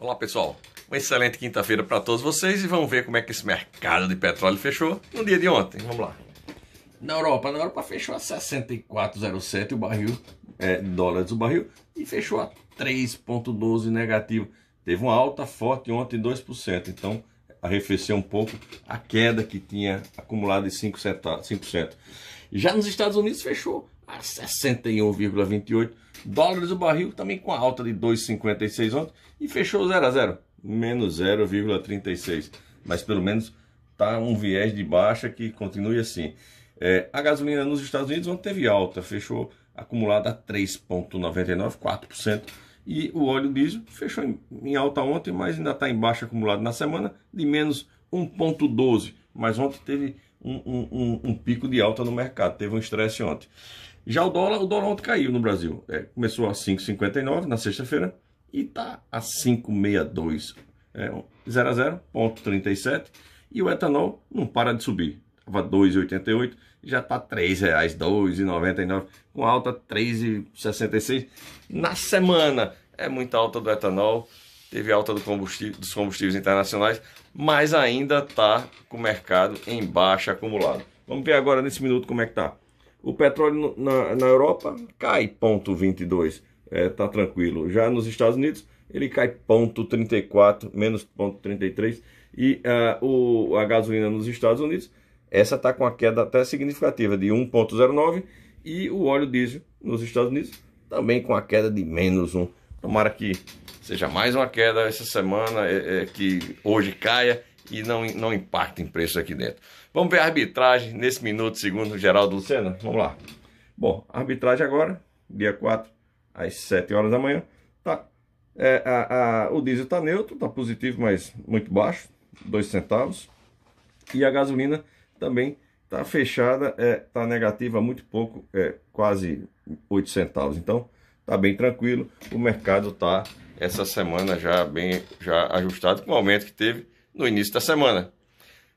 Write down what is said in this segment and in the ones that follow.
Olá, pessoal. Uma excelente quinta-feira para todos vocês e vamos ver como é que esse mercado de petróleo fechou no dia de ontem. Vamos lá. Na Europa, na Europa fechou a 64,07 o barril, é, dólares o barril, e fechou a 3,12 negativo. Teve uma alta forte ontem, 2%. Então, arrefeceu um pouco a queda que tinha acumulado de 5%. Já nos Estados Unidos fechou a 61,28 dólares o barril, também com a alta de 2,56 ontem e fechou 0 a 0, menos 0,36. Mas pelo menos está um viés de baixa que continue assim. É, a gasolina nos Estados Unidos ontem teve alta, fechou acumulada a 3,99, 4%. E o óleo diesel fechou em, em alta ontem, mas ainda está em baixa acumulada na semana, de menos 1,12. Mas ontem teve um, um, um, um, pico de alta no mercado, teve um estresse ontem. Já o dólar, o dólar ontem caiu no Brasil. É, começou a 5,59 na sexta-feira e está a 5,62. É, 0,37. E o etanol não para de subir. Estava 2,88, já está R$ 3,00, 2,99, com alta 3,66 na semana. É muita alta do etanol, teve alta do combustível, dos combustíveis internacionais, mas ainda está com o mercado em baixa acumulado. Vamos ver agora nesse minuto como é que está. O petróleo na, na Europa cai 0,22, é, tá tranquilo. Já nos Estados Unidos ele cai 0,34, menos 0,33. E uh, o, a gasolina nos Estados Unidos, essa está com a queda até significativa de 1,09. E o óleo diesel nos Estados Unidos também com a queda de menos 1. Tomara que seja mais uma queda essa semana, é, é, que hoje caia e não, não em preço aqui dentro. Vamos ver a arbitragem nesse minuto, segundo Geraldo Lucena. Vamos lá. Bom, arbitragem agora, dia 4, às 7 horas da manhã. Tá, é, a, a, o diesel está neutro, está positivo, mas muito baixo, 2 centavos. E a gasolina também está fechada, está é, tá negativa muito pouco, é, quase 8 centavos. Então, está bem tranquilo. O mercado está essa semana já bem já ajustado com o aumento que teve no início da semana.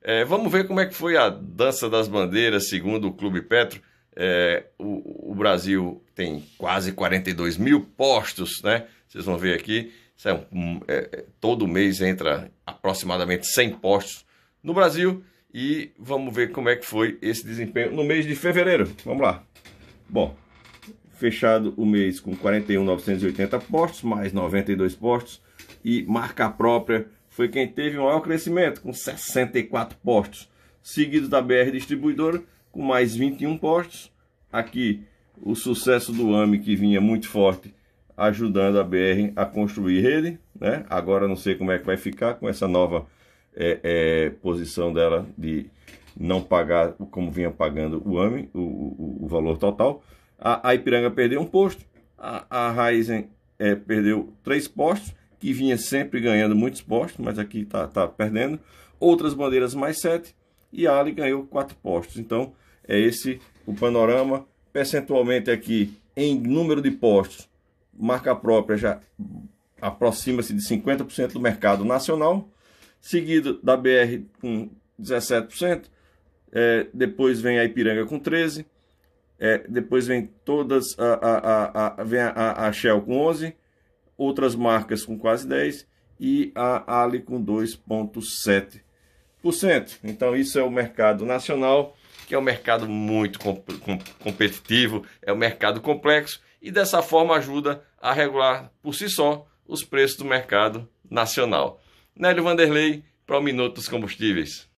É, vamos ver como é que foi a dança das bandeiras, segundo o Clube Petro. É, o, o, Brasil tem quase 42 mil postos, né? Vocês vão ver aqui. É, é, é, todo mês entra aproximadamente 100 postos no Brasil. E vamos ver como é que foi esse desempenho no mês de fevereiro. Vamos lá. Bom, fechado o mês com 41.980 postos, mais 92 postos. E marca própria foi quem teve o maior crescimento, com 64 postos, seguido da BR Distribuidora, com mais 21 postos. Aqui, o sucesso do AMI que vinha muito forte, ajudando a BR a construir rede. Né? Agora não sei como é que vai ficar com essa nova é, é, posição dela de não pagar como vinha pagando o AMI, o, o, o valor total. A, a, Ipiranga perdeu um posto, a, a é, perdeu três postos que vinha sempre ganhando muitos postos, mas aqui está tá perdendo. Outras bandeiras mais 7 e a Ali ganhou 4 postos. Então é esse o panorama. Percentualmente aqui em número de postos, marca própria já aproxima-se de 50% do mercado nacional, seguido da BR com 17%, é, depois vem a Ipiranga com 13%, é, depois vem todas a, a, a, a, vem a, a Shell com 11%, outras marcas com quase 10% e a Ali com 2,7%. Então isso é o mercado nacional, que é um mercado muito competitivo, é um mercado complexo e dessa forma ajuda a regular por si só os preços do mercado nacional. Nélio Vanderlei para o Minuto dos Combustíveis.